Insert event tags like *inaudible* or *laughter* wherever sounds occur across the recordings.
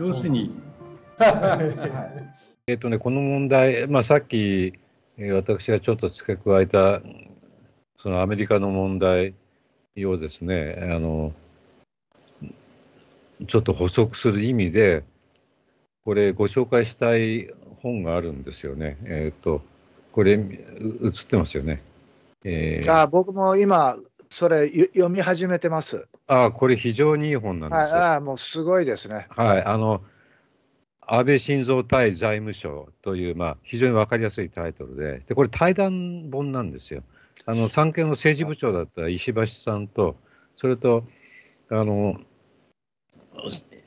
要するに。はい、えっとね、この問題、まあ、さっき私がちょっと付け加えたそのアメリカの問題をですねあのちょっと補足する意味でこれご紹介したい本があるんですよね。えっ、とこれ映ってますよね。えー、あ僕も今それ読み始めてます。ああ、これ非常にいい本なんです。ああ、もうすごいですね。はい、あの安倍晋三対財務省という、まあ、非常に分かりやすいタイトルででこれ対談本なんですよ。あの産経の政治部長だった石橋さんとそれとあの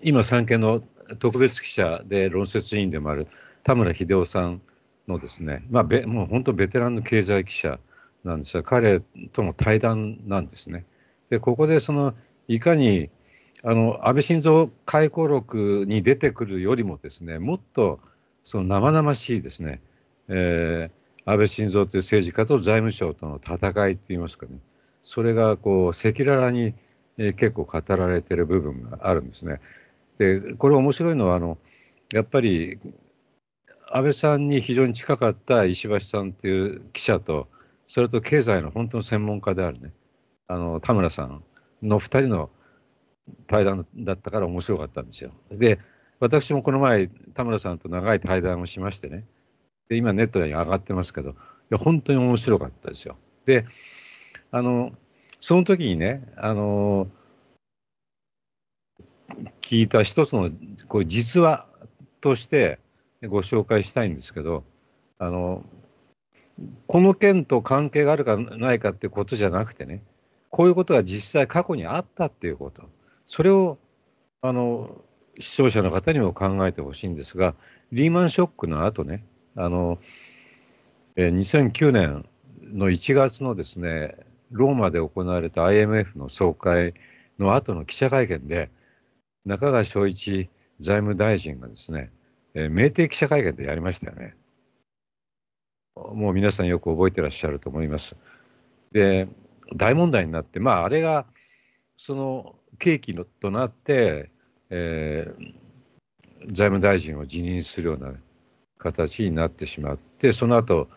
今産経の特別記者で論説委員でもある田村秀夫さんのですね、まあ、べもう本当ベテランの経済記者なんですよ彼との対談なんですね。で、ここでその、いかに、あの、安倍晋三回顧録に出てくるよりもですね、もっと、その生々しいですね、えー、安倍晋三という政治家と財務省との戦いといいますかね、それがこう、赤裸々に、えー、結構語られてる部分があるんですね。で、これ面白いのは、あの、やっぱり、安倍さんに非常に近かった石橋さんという記者と、それと経済の本当の専門家であるね、あの田村さんの2人の対談だったから面白かったんですよ。で、私もこの前、田村さんと長い対談をしましてね、で今、ネットに上がってますけど、本当に面白かったですよ。で、あのその時にね、あの聞いた一つのこう実話としてご紹介したいんですけど、あのこの件と関係があるかないかっていうことじゃなくてね、こういうことが実際過去にあったっていうこと、それをあの視聴者の方にも考えてほしいんですが、リーマンショックの後ね、あのえ2009年の1月のですね、ローマで行われた IMF の総会の後の記者会見で、中川昭一財務大臣がですね、えー、明定記者会見でやりましたよね。もう皆さんよく覚えてらっしゃると思います。で大問題になってまああれがその契機のとなって、えー、財務大臣を辞任するような形になってしまってその後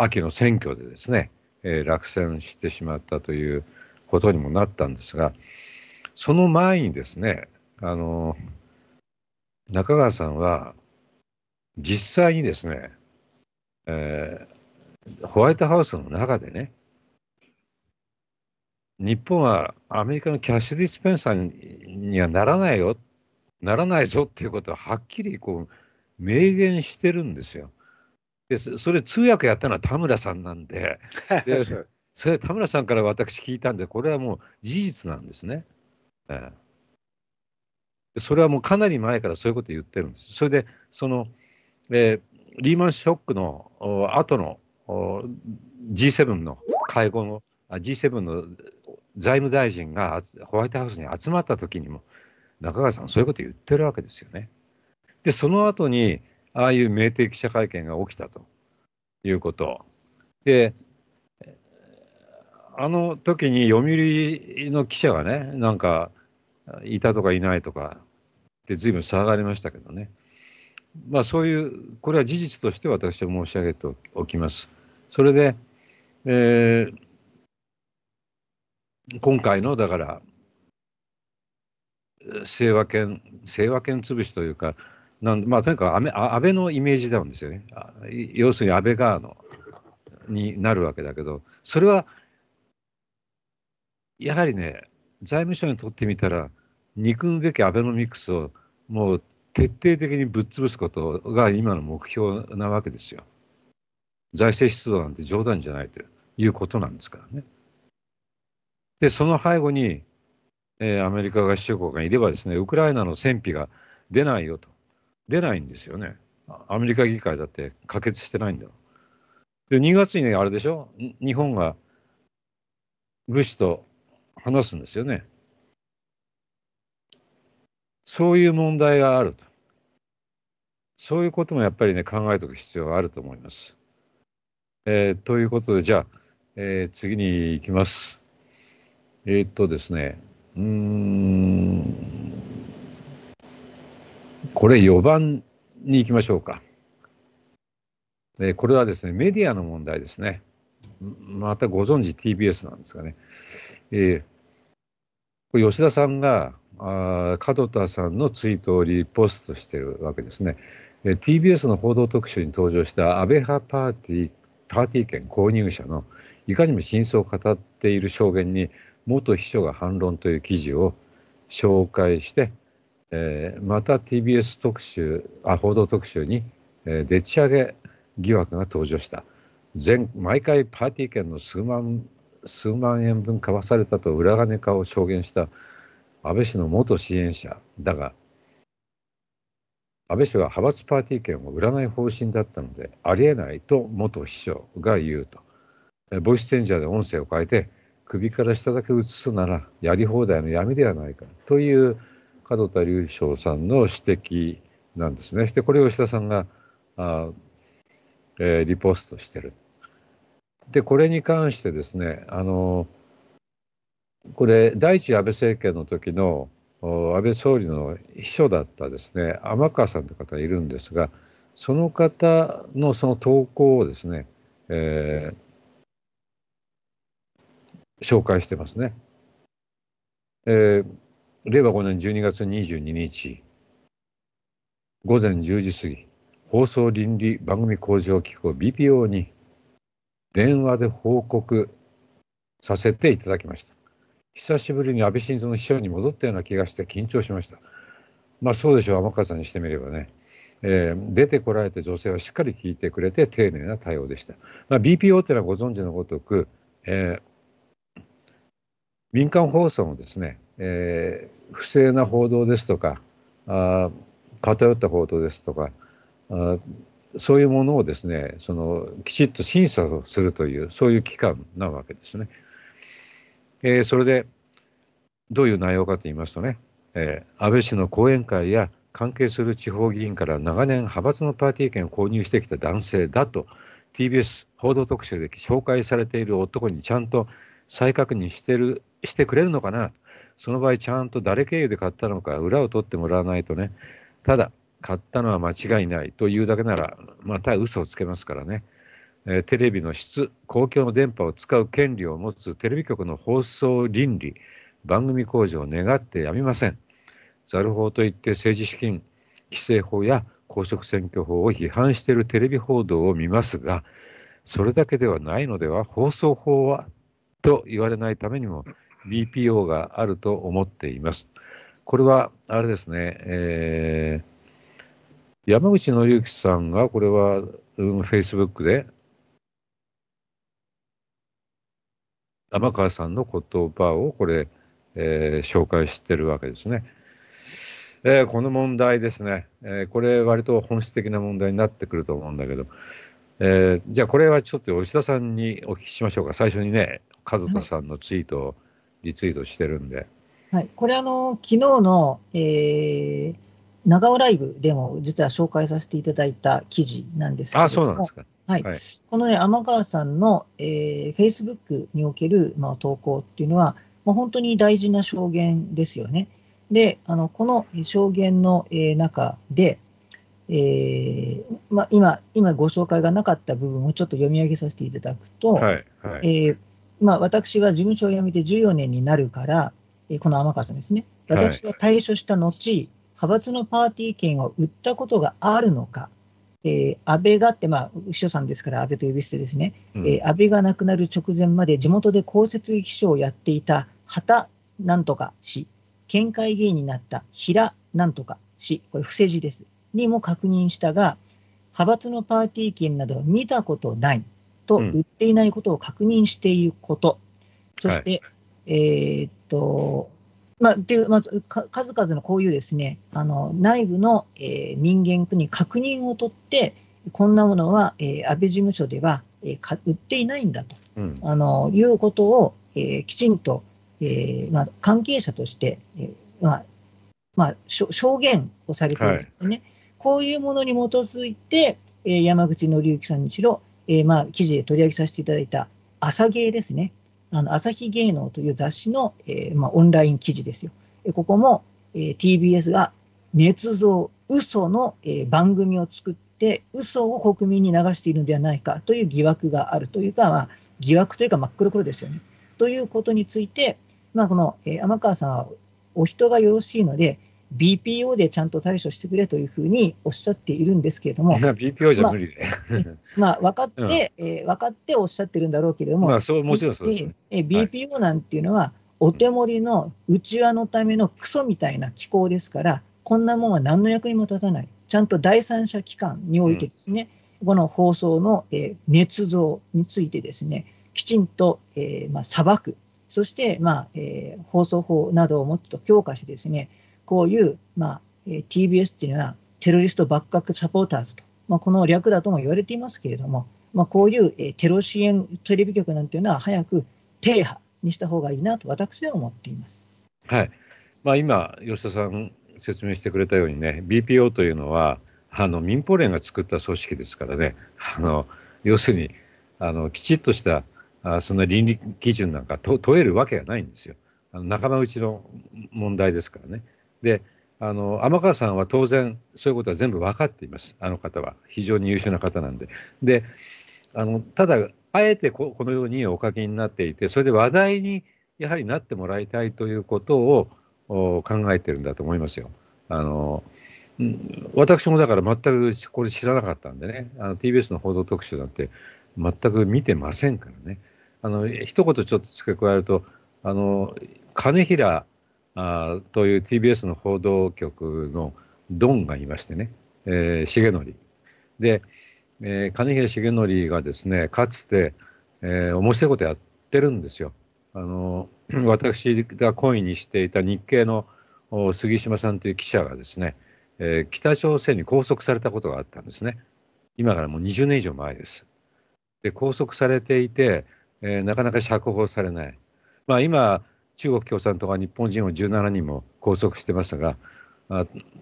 秋の選挙でですね、えー、落選してしまったということにもなったんですがその前にですねあの中川さんは実際にですねえー、ホワイトハウスの中でね、日本はアメリカのキャッシュディスペンサーにはならないよ、ならないぞっていうことをはっきりこう明言してるんですよ。でそれ通訳やったのは田村さんなんで *laughs* でそれ田村さんから私聞いたんでこれはもう事実なんですね、えそれはもうかなり前からそういうこと言ってるんですそれでその、えー、リーマンショックの後の G7 の会合の G7 の財務大臣がホワイトハウスに集まった時にも中川さんそういうこと言ってるわけですよね。でその後にああいう明定記者会見が起きたということ。であの時に読売の記者がねなんかいたとかいないとかって随分騒がれましたけどね。まあ、そういうこれは事実として私は申し上げておきます。それで、えー、今回のだから清和圏清和圏潰しというかなんまあ、とにかく安倍安倍のイメージダウンですよね要するに安倍側のになるわけだけどそれはやはりね財務省にとってみたら憎むべきアベノミクスをもう徹底的にぶっ潰すことが今の目標なわけですよ。財政出動なんて冗談じゃないということなんですからね。で、その背後に、えー、アメリカ合衆国がいればですね、ウクライナの戦費が出ないよと。出ないんですよね。アメリカ議会だって可決してないんだよ。で、2月にあれでしょ日本が物資と話すんですよね。そういう問題があると。そういうこともやっぱりね、考えておく必要があると思います。えー、ということで、じゃあ、えー、次に行きます。えー、っとですね、うん、これ4番に行きましょうか。えー、これはですね、メディアの問題ですね。またご存知 TBS なんですかね。えーこれ吉田さんがあ門田さんのツイートをリポストしてるわけですね。TBS の報道特集に登場した安倍派パーティーパーティー券購入者のいかにも真相を語っている証言に元秘書が反論という記事を紹介して、えー、また TBS 特集あ報道特集に、えー、でち上げ疑惑が登場した前毎回パーティー券の数万数万円分買わされたと裏金化を証言した安倍氏の元支援者だが安倍氏は派閥パーティー券を売らない方針だったのでありえないと元秘書が言うとボイスチェンジャーで音声を変えて首から下だけ映すならやり放題の闇ではないかという門田隆翔さんの指摘なんですね。してこれを吉田さんがあ、えー、リポストしてる。でこれに関してですねあのこれ第一安倍政権の時の安倍総理の秘書だったですね天川さんという方がいるんですがその方のその投稿をですね、えー、紹介してますね。えー、令和5年12月22日午前10時過ぎ放送倫理番組向上機構 BPO に電話で報告させていただきました。久しぶりに安倍晋三の秘書に戻ったような気がして緊張しました。まあそうでしょう、天川さんにしてみればね。えー、出てこられた女性はしっかり聞いてくれて丁寧な対応でした。まあ、BPO っていうのはご存知のごとく、えー、民間放送のですね、えー、不正な報道ですとかあ偏った報道ですとかあそういうものをですね、そのきちっと審査をするという、そういう機関なわけですね。えー、それで、どういう内容かと言いますとね、えー、安倍氏の後援会や関係する地方議員から長年派閥のパーティー券を購入してきた男性だと TBS 報道特集で紹介されている男にちゃんと再確認してるしてくれるのかなその場合ちゃんと誰経由で買ったのか裏を取ってもらわないとねただ買ったのは間違いないというだけならまた嘘をつけますからね、えー、テレビの質公共の電波を使う権利を持つテレビ局の放送倫理番組向上を願ってやみませんザル法といって政治資金規正法や公職選挙法を批判しているテレビ報道を見ますがそれだけではないのでは放送法はと言われないためにも BPO があると思っています。これはあれですね、えー山口紀之さんが、これは、うん、フェイスブックで、天川さんの言葉をこれ、えー、紹介してるわけですね。えー、この問題ですね、えー、これ割と本質的な問題になってくると思うんだけど、えじゃあこれはちょっと吉田さんにお聞きしましょうか最初にね和田さんのツイートをリツイートしてるんで。はい、これあの昨日の、えー、長尾ライブでも実は紹介させていただいた記事なんですけどあそうなんですか、はい、はい、この、ね、天川さんの、えー、Facebook における、まあ、投稿っていうのは、もう本当に大事な証言ですよね。で、あのこの証言の、えー、中で、えーまあ、今、今ご紹介がなかった部分をちょっと読み上げさせていただくと、はいはい、えー、まあ、私は事務所を辞めて14年になるから、えー、この天川さんですね、私が退所した後、はい、派閥のパーティー券を売ったことがあるのか、えー、安倍がって、まあ、秘書さんですから安倍と呼び捨てですね、うん、えー、安倍が亡くなる直前まで地元で公設秘書をやっていた畑なんとか氏、県会議員になった平なんとか氏、これ、伏せ字です、にも確認したが、派閥のパーティー券など見たことないと売っていないことを確認していること、うん、そして、はい、えー、っと、まあ、ま数々のこういうですね、あの内部の、えー、人間に確認を取って、こんなものは、えー、安倍事務所では、えー、売っていないんだと、うん、あのいうことを、えー、きちんと、えーまあ、関係者として、えーまあまあ、証言をされてるんですね、はい、こういうものに基づいて、えー、山口紀之さんにしろ、えーまあ、記事で取り上げさせていただいた朝芸ですね、あの朝日芸能という雑誌の、えー、まあ、オンライン記事ですよ。えここも、え TBS が捏造、嘘の、え番組を作って、嘘を国民に流しているのではないかという疑惑があるというか、まあ、疑惑というか真っ黒黒ですよね。ということについて、まあ、この、え天川さんはお人がよろしいので、BPO でちゃんと対処してくれというふうにおっしゃっているんですけれども、*laughs* BPO じゃ無理ねまあ、まあ、分かって、うん、えー、分かっておっしゃってるんだろうけれども、まあ、そうもちろんそうです、ね、えー、BPO なんていうのは、はい、お手盛りの内輪のためのクソみたいな機構ですから、こんなもんは何の役にも立たない、ちゃんと第三者機関においてですね、うん、この放送の、えー、捏造についてですね、きちんと、えーまあ、裁く、そして、まあえー、放送法などをもっと強化してですね、こういう、まあ、TBS っていうのはテロリストバックアップサポーターズと、まあ、この略だとも言われていますけれども、まあ、こういうテロ支援テレビ局なんていうのは早く停波にした方がいいなと私は思っています。はいまあ、今吉田さん説明してくれたようにね BPO というのはあの民放連が作った組織ですからねあの要するにあのきちっとしたあその倫理基準なんか問えるわけがないんですよ。あの仲間内の問題ですからね。であの天川さんは当然そういうことは全部分かっていますあの方は非常に優秀な方なんで。であのただあえてこのようにお書きになっていてそれで話題にやはりなってもらいたいということを考えてるんだと思いますよ。あの私もだから全くこれ知らなかったんでねあの TBS の報道特集なんて全く見てませんからねあの一言ちょっと付け加えるとあの金平あという TBS の報道局のドンがいましてね、えー、重則で、えー、金平重則がですねかつて、えー、面白いことやってるんですよ。あの *clears throat* 私が懇意にしていた日系の杉島さんという記者がですね、えー、北朝鮮に拘束されたことがあったんですね。今からもう20年以上前です。で拘束されていて、えー、なかなか釈放されない。まあ今中国共産党が日本人を17人も拘束してましたが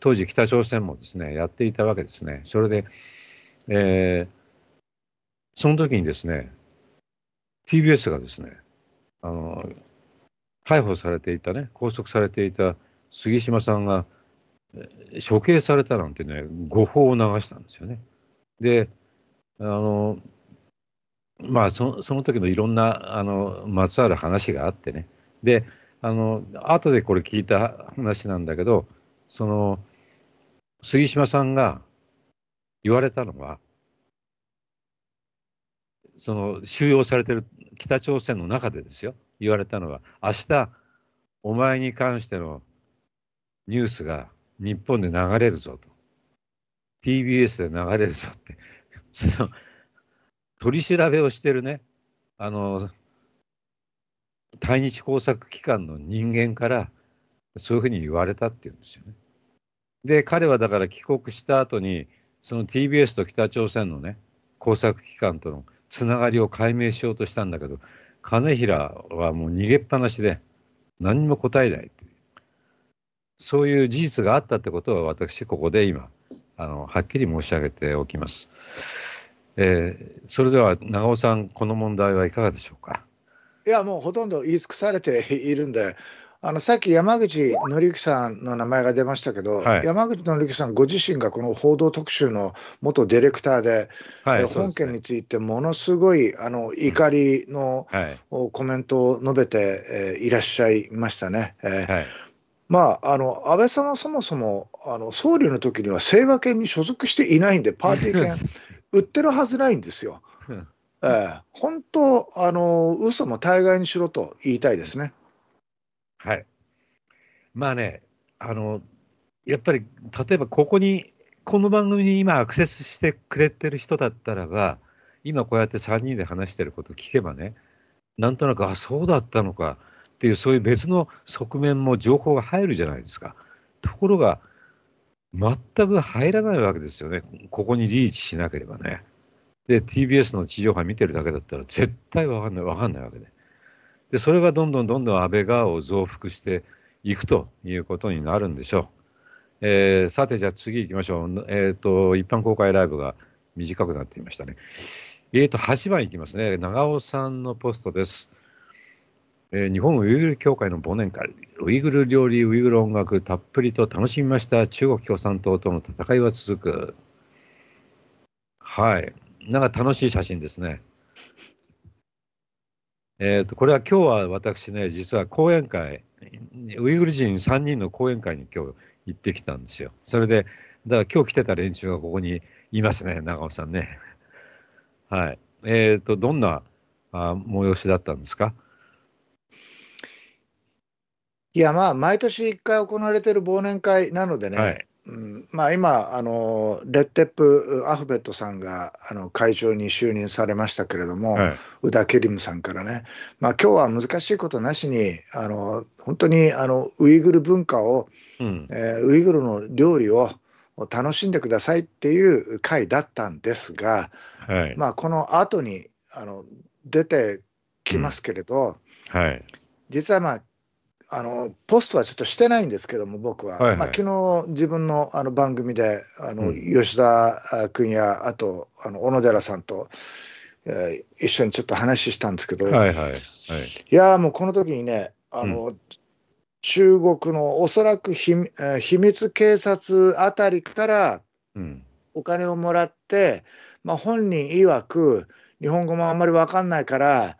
当時北朝鮮もですねやっていたわけですね。それで、えー、その時にですね TBS がですねあの逮捕されていたね拘束されていた杉島さんが処刑されたなんてね誤報を流したんですよね。であのまあその時のいろんなあのまつわる話があってねであの後でこれ聞いた話なんだけどその杉島さんが言われたのはその収容されてる北朝鮮の中でですよ言われたのは明日お前に関してのニュースが日本で流れるぞと TBS で流れるぞってその取り調べをしてるねあの対日工作機関の人間からそういうふうに言われたっていうんですよね。で彼はだから帰国した後にその TBS と北朝鮮のね工作機関とのつながりを解明しようとしたんだけど金平はもう逃げっぱなしで何も答えないというそういう事実があったってことは私ここで今あのはっきり申し上げておきます。えー、それでは長尾さんこの問題はいかがでしょうか。いや、もうほとんど言い尽くされて *laughs* いるんで、あのさっき山口紀之さんの名前が出ましたけど、はい、山口紀之さんご自身がこの報道特集の元ディレクターで、はい、本件についてものすごいあの怒りの、コメントを述べて、えいらっしゃいましたね。えー、はいまあ、あの安倍さんはそもそもあの総理の時には清和犬に所属していないんで、パーティー券、*laughs* 売ってるはずないんですよ。えー、本当、あの嘘も大概にしろと言いたいですね。はい。まあね、あの、やっぱり、例えばここに、この番組に今アクセスしてくれてる人だったらば、今こうやって3人で話してること聞けばね、なんとなく、あ、そうだったのかっていう、そういう別の側面も情報が入るじゃないですか。ところが、全く入らないわけですよね、ここにリーチしなければね。で TBS の地上波見てるだけだったら絶対分かんない分かんないわけででそれがどんどんどんどん安倍側を増幅していくということになるんでしょう、えー、さてじゃあ次行きましょう、えーと、一般公開ライブが短くなっていましたねえーと8番いきますね長尾さんのポストです、えー、日本ウイグル協会の忘年会ウイグル料理ウイグル音楽たっぷりと楽しみました中国共産党との戦いは続くはいなんか楽しい写真ですね。えーと、これは今日は私ね実は講演会ウイグル人3人の講演会に今日行ってきたんですよ。それでだから今日来てた連中がここにいますね長尾さんね。はい。えっ、ー、とどんなあ催しだったんですかいやまあ毎年1回行われている忘年会なのでね、はい、うんまあ、今あの、レッテップ・アフベットさんがあの会長に就任されましたけれども、はい、ケリムさんからね、まあ今日は難しいことなしに、あの本当にあのウイグル文化を、うん、えー、ウイグルの料理を楽しんでくださいっていう会だったんですが、はい、まあ、この後にあの出てきますけれど、うん、はい、実は、まあ、あのポストはちょっとしてないんですけども、僕は、はいはいまあ昨日自分のあの番組であの、うん吉田君や、あとあの小野寺さんと、えー一緒にちょっと話したんですけど、い、はいはい。やーもうこの時にね、あの中国のおそらく秘密えー秘密警察あたりからうん。お金をもらって、まあ、本人曰く、日本語もあんまり分かんないから、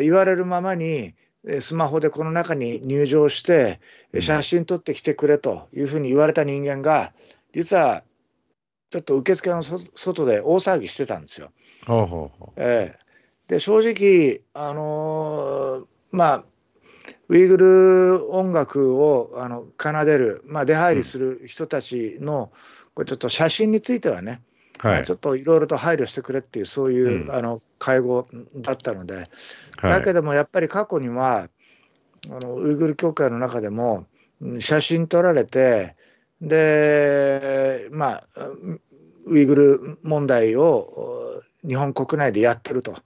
言われるままに、スマホでこの中に入場して、写真撮ってきてくれというふうに言われた人間が、実はちょっと受付の外で大騒ぎしてたんですよ。ほえー、で正直、あのー、まあ、ウイグル音楽をあの奏でる、まあ、出入りする人たちの、これちょっと写真についてはね、はい、ちょっといろいろと配慮してくれっていう、そういう、うん、あの会合だったので、だけどもやっぱり過去には、あのウイグル協会の中でも、写真撮られて、で、まあ、ウイグル問題を日本国内でやってると。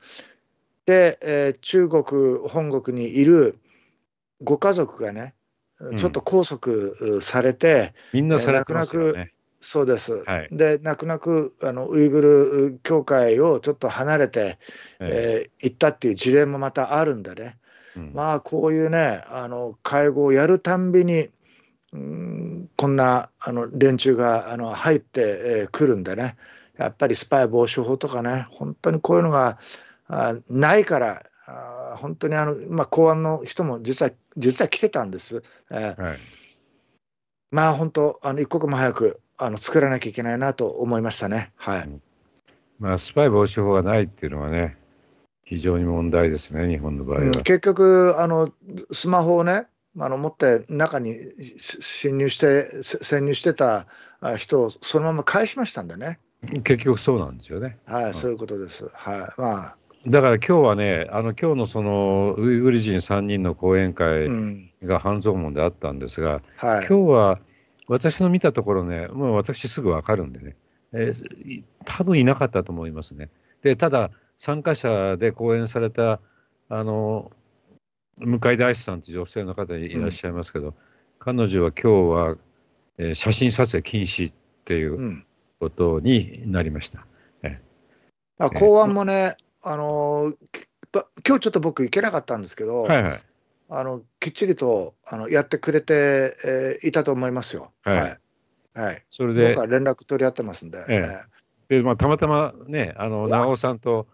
で、えー、中国本国にいるご家族がね、ちょっと拘束されて、うん、みんなされてますよね。そうです、はい、で泣く泣くあのウイグル教会をちょっと離れて、えー、行ったっていう事例もまたあるんでね、うん、まあこういうねあの会合をやるたんびに、うん、こんなあの連中があの入ってく、えー、るんでねやっぱりスパイ防止法とかね本当にこういうのがあないからあ本当にあの、まあ、公安の人も実は実は来てたんです。えー、はいまあ本当、あの一刻も早くあの作らなきゃいけないなと思いましたね。はい、まあ、スパイ防止法がないっていうのはね、非常に問題ですね、日本の場合は。うん、結局あの、スマホをね、あの持って中に侵入して潜入してた人をそのまま返しましたんでね。結局そうなんですよね。はい、うん、そういうことです。はい、まあ。だから今日はね、あの今日のそのウイグル人3人の講演会が半蔵門であったんですが、うんはい、今日は私の見たところね、もう私すぐ分かるんでね、えー、多分いなかったと思いますね。で、ただ、参加者で講演された、あの、向井大志さんって女性の方いらっしゃいますけど、うん、彼女は今日は、えー、写真撮影禁止っていうことになりました。公安もね、あのー今日ちょっと僕行けなかったんですけど、はいはい、あのきっちりとあのやってくれて、えー、いたと思いますよ。はい。はい。それで。僕連絡取り合ってますんで。ええ、で、まあ、たまたまね、あの長尾さんと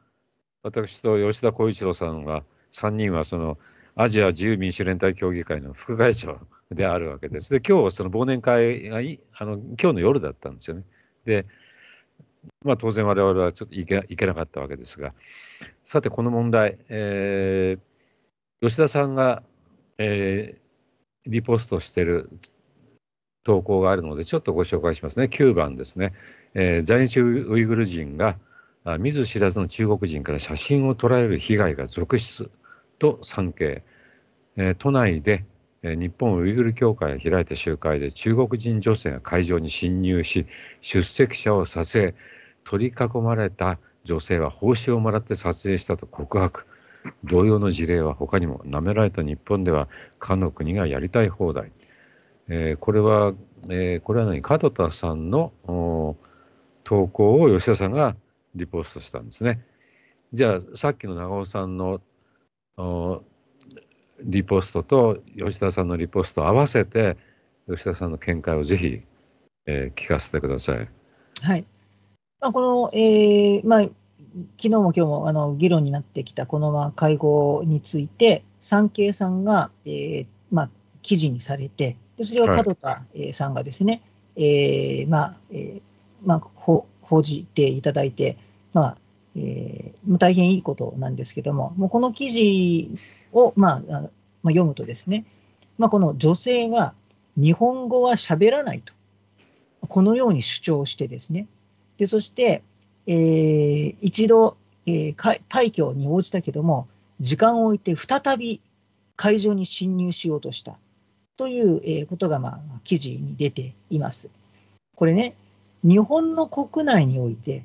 私と吉田浩一郎さんが、3人はそのアジア自由民主連帯協議会の副会長であるわけです。で、今日その忘年会があの今日の夜だったんですよね。で、まあ、当然我々はちょっといけいけなかったわけですが、さて、この問題、えー吉田さんが、えー、リポストしてる投稿があるので、ちょっとご紹介しますね。9番ですね。えー、在日ウイグル人が見ず知らずの中国人から写真を撮られる被害が続出と産経。えー、都内で日本ウイグル協会が開いた集会で中国人女性が会場に侵入し出席者を撮影取り囲まれた女性は報酬をもらって撮影したと告白同様の事例は他にも、なめられた日本では、かの国がやりたい放題。えー、これは、えー、これは何門田さんの投稿を吉田さんがリポストしたんですね。じゃあ、さっきの長尾さんのリポストと吉田さんのリポスト合わせて、吉田さんの見解をぜひ、えー、聞かせてください。はい。まあ、この、えー、まあ、昨日も今日もあの議論になってきたこの会合について、産経さんが、えーまあ、記事にされて、でそれを門田さんがですね、えまえま報じていただいて、まあえー、大変いいことなんですけども、もうこの記事を、まあ、まあ読むとですね、まあ、この女性は日本語は喋らないと、このように主張してですね、でそして、えー、一度、えー、退去に応じたけども、時間を置いて再び会場に侵入しようとしたということが、まあ、記事に出ています。これね、日本の国内において、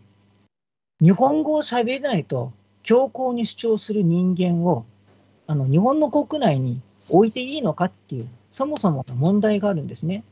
日本語を喋れないと強硬に主張する人間をあの日本の国内に置いていいのかっていう、そもそもの問題があるんですね。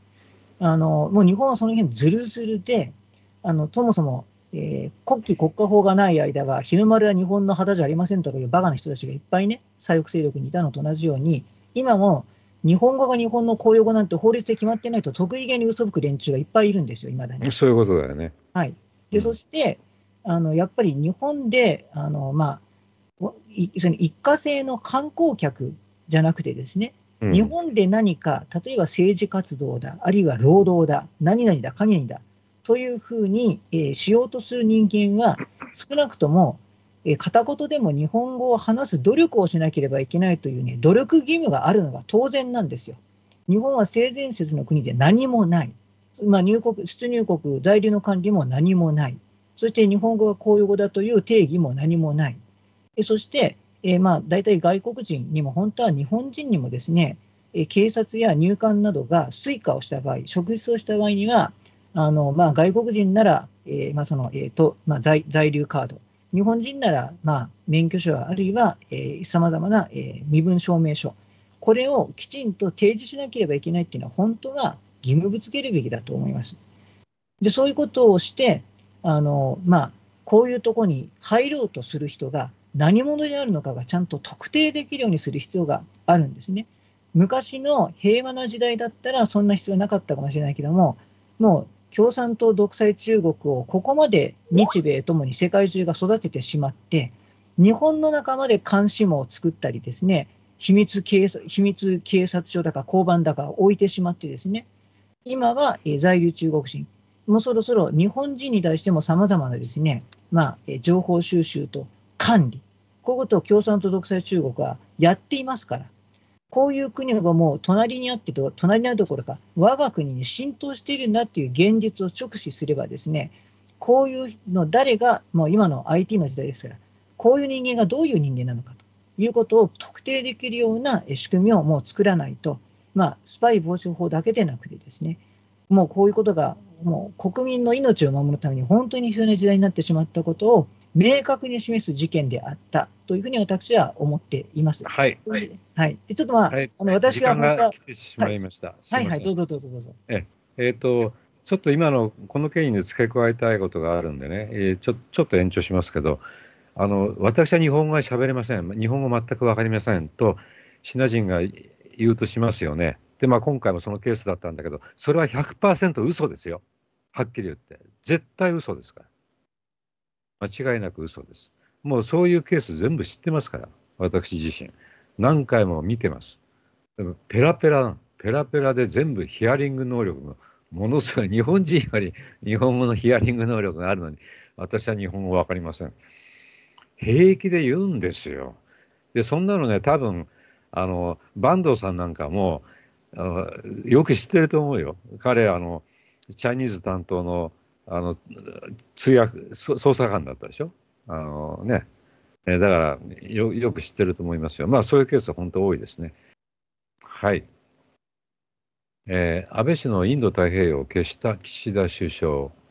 あのもう日本はその辺ずるずるで、あのそもそもえー、国旗国家法がない間は日の丸は日本の旗じゃありませんとかいうバカな人たちがいっぱいね左翼勢力にいたのと同じように今も日本語が日本の公用語なんて法律で決まってないと得意げに嘘吹く連中がいっぱいいるんですよ、いまだに。そういうことだよね。はい、で、そしてあのやっぱり日本であの、まあ、その一過性の観光客じゃなくてですね、うん、日本で何か例えば政治活動だあるいは労働だ何々だ何々だというふうに、えー、しようとする人間は、少なくとも、えー、片言でも日本語を話す努力をしなければいけないという、ね、努力義務があるのが当然なんですよ。日本は性善説の国で何もない。まあ、入国、出入国、在留の管理も何もない。そして日本語が公用語だという定義も何もない。そして、えー、まあ大体外国人にも本当は日本人にもですね、え警察や入管などが suica をした場合、職質をした場合には、あのまあ、外国人なら、えまあそのえーとまあ在、在留カード、日本人なら、まあ、免許証あるいはさまざまな、えー、身分証明書、これをきちんと提示しなければいけないというのは、本当は義務付けるべきだと思います。でそういうことをしてあの、まあ、こういうとこに入ろうとする人が何者であるのかがちゃんと特定できるようにする必要があるんですね。昔の平和な時代だったらそんな必要なかったかもしれないけども、もう共産党独裁中国をここまで日米ともに世界中が育ててしまって、日本の中まで監視網を作ったりですね、秘密警秘密警察署だか交番だか置いてしまってですね、今は在留中国人、もうそろそろ日本人に対してもさまざまなですね、まあ、情報収集と管理、こういうことを共産党独裁中国はやっていますから、こういう国がもう隣にあってと、隣るどころか、我が国に浸透しているんだという現実を直視すればですね、こういうの誰が、もう今の IT の時代ですから、こういう人間がどういう人間なのかということを特定できるような仕組みをもう作らないと、まあ、スパイ防止法だけでなくてですね、もうこういうことが、もう国民の命を守るために本当に必要な時代になってしまったことを明確に示す事件であったというふうに私は思っています。はい。はい。でちょっとまあ、はい、あの私がまた。来てしまいました。はい、はい、どうぞどうぞどうぞ。ええー、と、ちょっと今のこの件に付け加えたいことがあるんでね、えー、ちょちょっと延長しますけど、あの私は日本語が喋れません、日本語全くわかりませんと、シナ人が言うとしますよね。で、まあ、今回もそのケースだったんだけど、それは100%嘘ですよ。はっきり言って。絶対嘘ですから。間違いなく嘘です。もうそういうケース全部知ってますから、私自身。何回も見てます。でもペラペラ、ペラペラで全部ヒアリング能力のものすごい、日本人より日本語のヒアリング能力があるのに、私は日本語分かりません。平気で言うんですよ。で、そんなのね、多分、あの、坂東さんなんかも、よく知ってると思うよ。彼、あの、チャイニーズ担当のあの通訳、捜査官だったでしょ。あのね、えだからよ、よく知ってると思いますよ。まあ、そういうケースは本当多いですね。はい。えー、安倍氏のインド太平洋を消した岸田首相。